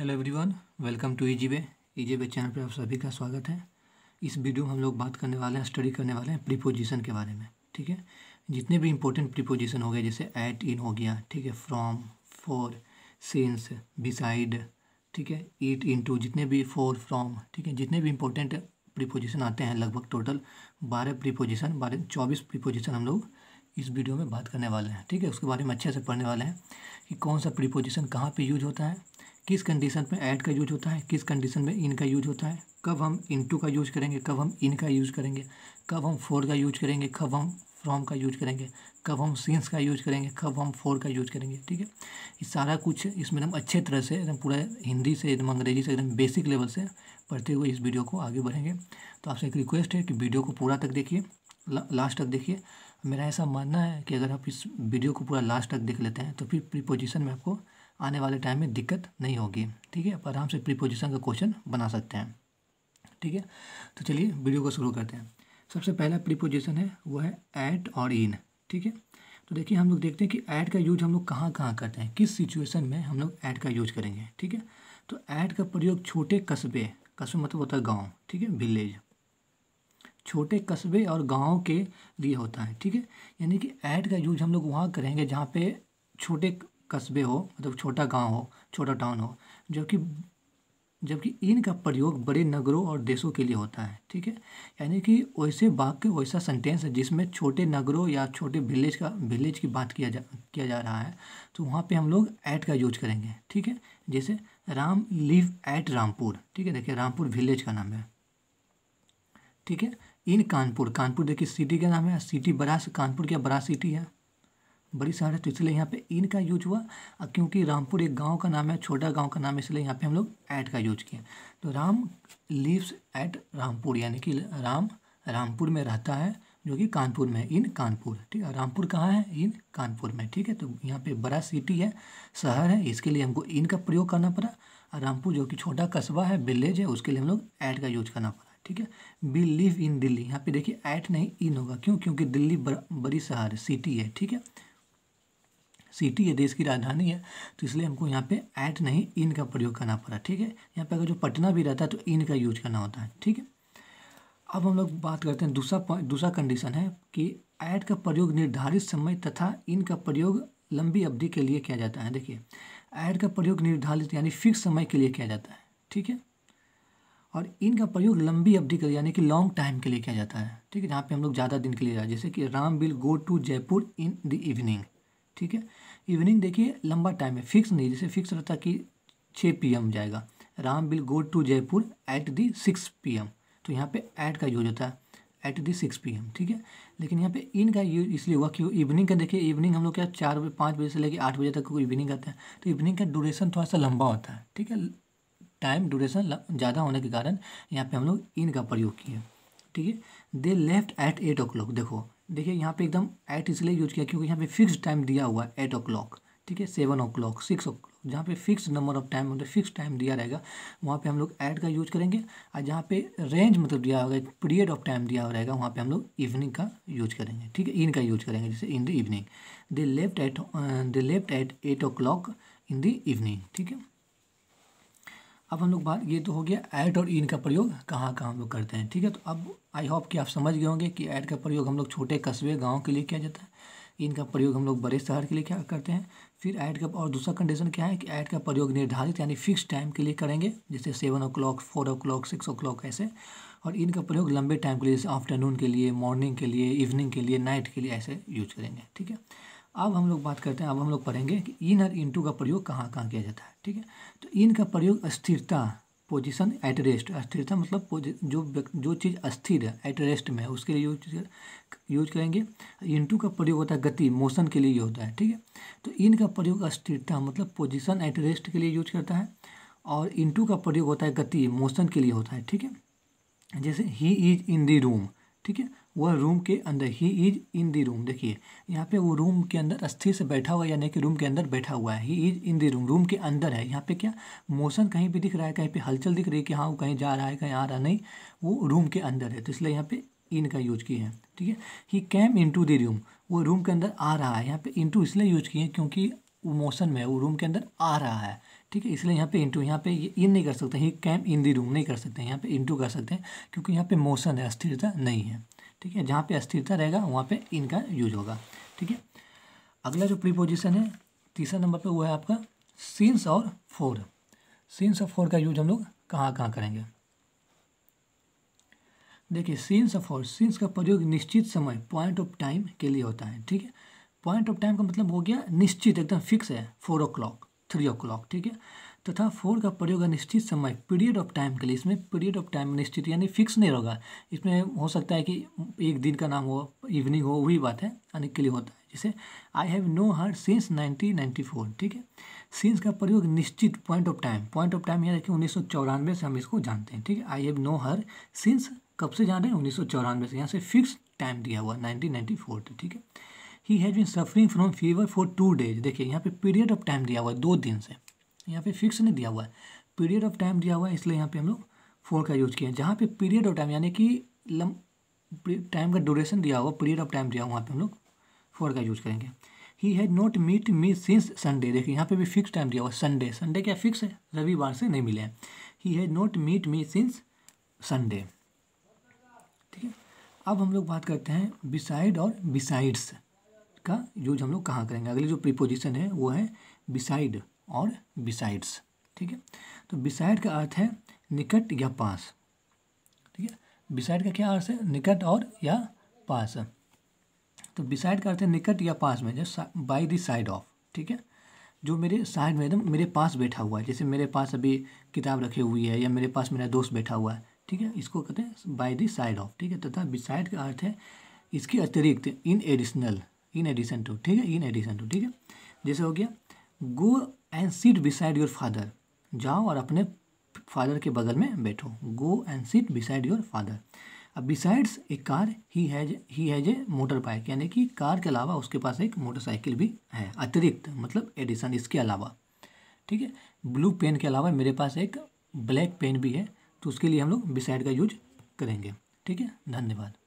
hello everyone welcome to Easybay Easybay channel पर आप सभी का स्वागत है इस वीडियो में हम लोग बात करने वाले हैं स्टडी करने वाले हैं प्रीपोजिशन के बारे में ठीक है जितने भी इंपॉर्टेंट प्रीपोजिशन हो गए जैसे एट इन हो गया ठीक है फ्रॉम फॉर सेंस बिसाइड ठीक है ईट इन टू जितने भी फॉर फ्रॉम ठीक है जितने भी इंपॉर्टेंट प्रीपोजिशन आते हैं लगभग टोटल बारह प्रीपोजिशन बारह चौबीस प्रीपोजिशन हम लोग इस वीडियो में बात करने वाले हैं ठीक है उसके बारे में अच्छे से पढ़ने वाले हैं कि कौन सा प्रीपोजिशन कहाँ पर यूज होता है किस कंडीशन में ऐड का यूज होता है किस कंडीशन में इन का यूज होता है कब हम इन टू का यूज करेंगे कब हम इन का यूज करेंगे कब हम फोर का यूज करेंगे कब हम फ्रॉम का यूज करेंगे कब हम सिंस का यूज करेंगे कब हम फोर का यूज करेंगे ठीक है ये सारा कुछ इसमें हम अच्छे तरह से एकदम पूरा हिंदी से एकदम अंग्रेजी से एकदम बेसिक लेवल से पढ़ते हुए इस वीडियो को आगे बढ़ेंगे तो आपसे एक रिक्वेस्ट है कि वीडियो को पूरा तक देखिए लास्ट तक देखिए मेरा ऐसा मानना है कि अगर आप इस वीडियो को पूरा लास्ट तक देख लेते हैं तो फिर प्रीपोजिशन में आपको आने वाले टाइम में दिक्कत नहीं होगी ठीक है आप आराम से प्रीपोजिशन का क्वेश्चन बना सकते हैं ठीक है तो चलिए वीडियो को शुरू करते हैं सबसे पहला प्रीपोजिशन है वो है एट और इन ठीक है तो देखिए हम लोग देखते हैं कि ऐड का यूज हम लोग कहाँ कहाँ करते हैं किस सिचुएशन में हम लोग ऐड का यूज करेंगे ठीक है तो ऐड का प्रयोग छोटे कस्बे कस्बे मतलब होता है गाँव ठीक है विलेज छोटे कस्बे और गाँव के लिए होता है ठीक है यानी कि ऐड का यूज हम लोग वहाँ करेंगे जहाँ पे छोटे कस्बे हो मतलब छोटा गांव हो छोटा टाउन हो जबकि जबकि इनका प्रयोग बड़े नगरों और देशों के लिए होता है ठीक है यानी कि वैसे वाक्य वैसा सेंटेंस है जिसमें छोटे नगरों या छोटे विलेज का विलेज की बात किया जा किया जा रहा है तो वहाँ पे हम लोग ऐट का यूज करेंगे ठीक है जैसे राम लिव ऐट रामपुर ठीक है देखिए रामपुर विलेज का नाम है ठीक है इन कानपुर कानपुर देखिए सिटी का नाम है सिटी बड़ा कानपुर क्या बड़ा सिटी है बड़ी शहर है तो इसलिए यहाँ पे इन का यूज हुआ क्योंकि रामपुर एक गांव का नाम है छोटा गांव का नाम है इसलिए यहाँ पे हम लोग ऐट का यूज किए तो राम लिव्स एट रामपुर यानी कि राम रामपुर में रहता है जो कि कानपुर में इन कानपुर ठीक है रामपुर कहाँ है इन कानपुर में ठीक है तो यहाँ पे बड़ा सिटी है शहर है इसके लिए हमको इन का प्रयोग करना पड़ा और रामपुर जो कि छोटा कस्बा है विलेज है उसके लिए हम लोग ऐट का यूज करना पड़ा ठीक है बी लिव इन दिल्ली यहाँ पे देखिए ऐट नहीं इन होगा क्यों क्योंकि दिल्ली बड़ी शहर सिटी है ठीक है सिटी है देश की राजधानी है तो इसलिए हमको यहाँ पे ऐट नहीं इन का प्रयोग करना पड़ा ठीक है यहाँ पे अगर जो पटना भी रहता है तो इन का यूज करना होता है ठीक है अब हम लोग बात करते हैं दूसरा दूसरा कंडीशन है कि ऐट का प्रयोग निर्धारित समय तथा इन का प्रयोग लंबी अवधि के लिए किया जाता है देखिए ऐड का प्रयोग निर्धारित यानी फिक्स समय के लिए किया जाता है ठीक है और इनका प्रयोग लंबी अवधि के लिए यानी कि लॉन्ग टाइम के लिए किया जाता है ठीक है जहाँ पे हम लोग ज़्यादा दिन के लिए जाए जैसे कि Ram will go to Jaipur in the evening ठीक है इवनिंग देखिए लंबा टाइम है फिक्स नहीं जैसे फिक्स रहता कि छः पी एम जाएगा Ram will go to Jaipur at the six P M तो यहाँ पे एट का यूज होता है at the six P M ठीक है लेकिन यहाँ पे इन का यूज इसलिए हुआ कि इवनिंग का देखिए इवनिंग हम लोग क्या चार बजे पाँच बजे से लेकर आठ बजे तक कोई इवनिंग आता है तो इवनिंग का ड्यूरेशन थोड़ा सा लंबा होता है ठीक है टाइम ड्यूरेशन ज़्यादा होने के कारण यहाँ पे हम लोग इन का प्रयोग किए ठीक है they left at eight o'clock देखो देखिए यहाँ पे एकदम एट इसलिए यूज किया क्योंकि यहाँ पे फिक्स टाइम दिया हुआ है एट ओ क्लॉक ठीक है seven o'clock six o'clock जहाँ पे फिक्स नंबर ऑफ टाइम मतलब फिक्स टाइम दिया रहेगा वहाँ पे हम लोग ऐट का यूज करेंगे और जहाँ पे रेंज मतलब दिया होगा पीरियड ऑफ टाइम दिया रहेगा वहाँ पे हम लोग इवनिंग का यूज करेंगे ठीक है इन का यूज करेंगे जैसे in the evening they left at the left at eight o'clock in the evening ठीक है अब हम लोग बात ये तो हो गया ऐड और इन का प्रयोग कहाँ कहाँ हम लोग करते हैं ठीक है तो अब आई होप कि आप समझ गए होंगे कि ऐड का प्रयोग हम लोग छोटे कस्बे गाँव के लिए किया जाता है इन का प्रयोग हम लोग बड़े शहर के लिए क्या करते हैं फिर ऐड का और दूसरा कंडीशन क्या है कि ऐड का प्रयोग निर्धारित यानी फिक्स टाइम के लिए करेंगे जैसे seven o'clock four o'clock six o'clock ऐसे और इनका प्रयोग लंबे टाइम के लिए जैसे आफ्टरनून के लिए मॉर्निंग के लिए इवनिंग के लिए नाइट के लिए ऐसे यूज करेंगे ठीक है अब हम लोग बात करते हैं अब हम लोग पढ़ेंगे कि इन और इनटू का प्रयोग कहाँ कहाँ किया जाता है ठीक है तो इन का प्रयोग अस्थिरता पोजीशन एट रेस्ट अस्थिरता मतलब जो जो चीज़ अस्थिर है एट रेस्ट में उसके लिए यूज यूज करेंगे इंटू का प्रयोग होता है गति मोशन के लिए होता है ठीक है तो इन का प्रयोग अस्थिरता मतलब पोजिशन एट रेस्ट के लिए यूज करता है और इंटू का प्रयोग होता है गति मोशन के लिए होता है ठीक है जैसे ही इज इन दी रूम ठीक है वह रूम के अंदर ही इज इन दी रूम देखिए यहाँ पे वो रूम के अंदर अस्थिर से बैठा हुआ यानी कि रूम के अंदर बैठा हुआ है he is in the room room के अंदर है यहाँ पे क्या मोशन कहीं भी दिख रहा है कहीं पे हलचल दिख रही है कि हाँ वो कहीं जा रहा है कहीं आ रहा नहीं वो रूम के अंदर है तो इसलिए यहाँ पे इन का यूज किए हैं ठीक है he came in to room वो रूम के अंदर आ रहा है यहाँ पे इंटू इसलिए यूज किए हैं क्योंकि वो मोशन में है वो रूम के अंदर आ रहा है ठीक है इसलिए यहाँ पे इंटू यहाँ पे ये इन नहीं कर सकते ही कैम इन दी रूम नहीं कर सकते यहाँ पे इंटू कर सकते हैं क्योंकि यहाँ पे मोशन है अस्थिरता नहीं है ठीक है जहाँ पे अस्थिरता रहेगा वहाँ पे इनका यूज होगा ठीक है अगला जो प्रीपोजिशन है तीसरा नंबर पे वो है आपका सीन्स और फोर सीन्स और फोर का यूज हम लोग कहाँ कहाँ करेंगे देखिए सीन्स ऑफ फोर सीन्स का प्रयोग निश्चित समय पॉइंट ऑफ टाइम के लिए होता है ठीक है पॉइंट ऑफ टाइम का मतलब हो गया निश्चित एकदम फिक्स है four o'clock three o'clock ठीक है तथा फोर का प्रयोग अनिश्चित समय पीरियड ऑफ टाइम के लिए इसमें पीरियड ऑफ टाइम निश्चित यानी फिक्स नहीं होगा इसमें हो सकता है कि एक दिन का नाम हो इवनिंग हो वही बात है यानी के लिए होता है जैसे I have known her since nineteen ninety four ठीक है सिंस का प्रयोग निश्चित point of time point of time यह देखिए उन्नीस सौ चौरानवे से हम इसको जानते हैं ठीक है I have known her since कब से जान रहे हैं उन्नीस सौ चौरानवे से यहाँ से फिक्स टाइम दिया हुआ नाइनटीन नाइन्टी फोर ठीक है he has been suffering from fever for two days देखिए यहाँ पे पीरियड ऑफ टाइम दिया हुआ है दो दिन से यहाँ पे फिक्स नहीं दिया हुआ है पीरियड ऑफ टाइम दिया हुआ है इसलिए यहाँ पे हम लोग फोर का यूज किए हैं जहाँ पे पीरियड ऑफ टाइम यानी कि लम टाइम का ड्यूरेशन दिया हुआ पीरियड ऑफ टाइम दिया हुआ वहाँ पे हम लोग फोर का यूज करेंगे he had not meet me since Sunday देखिए यहाँ पे भी फिक्स टाइम दिया हुआ संडे संडे क्या फिक्स है रविवार से नहीं मिले हैं he had not meet me since Sunday ठीक है अब हम लोग बात करते हैं बिसाइड और बिसाइड्स का यूज हम लोग कहाँ करेंगे अगली जो प्रीपोजिशन है वो है बिसाइड और बिसाइड्स ठीक है तो बिसाइड का अर्थ है निकट या पास ठीक है बिसाइड का क्या अर्थ है निकट और या पास तो बिसाइड का अर्थ है निकट या पास में जो बाई द साइड ऑफ ठीक है जो मेरे साइड में एकदम मेरे पास बैठा हुआ है जैसे मेरे पास अभी किताब रखी हुई है या मेरे पास मेरा दोस्त बैठा हुआ है ठीक है इसको कहते हैं बाई द साइड ऑफ ठीक है तथा बिसाइड का अर्थ है इसके अतिरिक्त in additional in addition to ठीक है इन एडिशन टू ठीक है जैसे हो गया go and seat beside your father जाओ और अपने फादर के बगल में बैठो go and seat beside your father अब besides a car he has he has a motorbike यानी कि कार के अलावा उसके पास एक मोटरसाइकिल भी है अतिरिक्त मतलब एडिशन इसके अलावा ठीक है ब्लू पेन के अलावा मेरे पास एक ब्लैक पेन भी है तो उसके लिए हम लोग बिसाइड का यूज करेंगे ठीक है धन्यवाद